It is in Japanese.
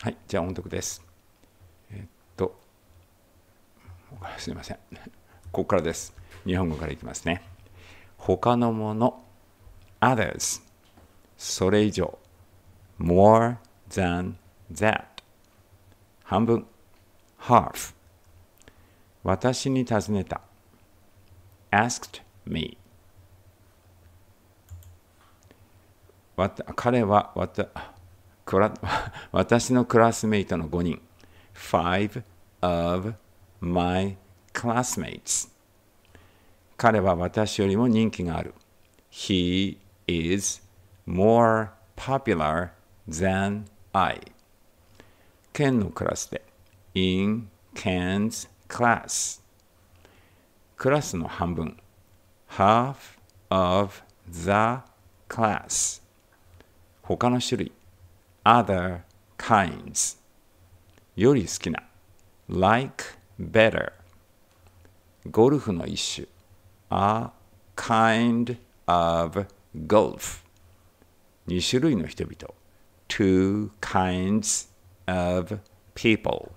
はい、じゃあ音読です。えっと、すみません。ここからです。日本語からいきますね。他のもの、others、それ以上、more than that、半分、half、私に尋ねた、asked me。彼は私、私のクラスメイトの5人。Five of my classmates. 彼は私よりも人気がある。He is more popular than I. 県のクラスで。In Ken's class. クラスの半分。Half of the class. 他の種類。other kinds より好きな like better ゴルフの一種 a kind of golf 二種類の人々 two kinds of people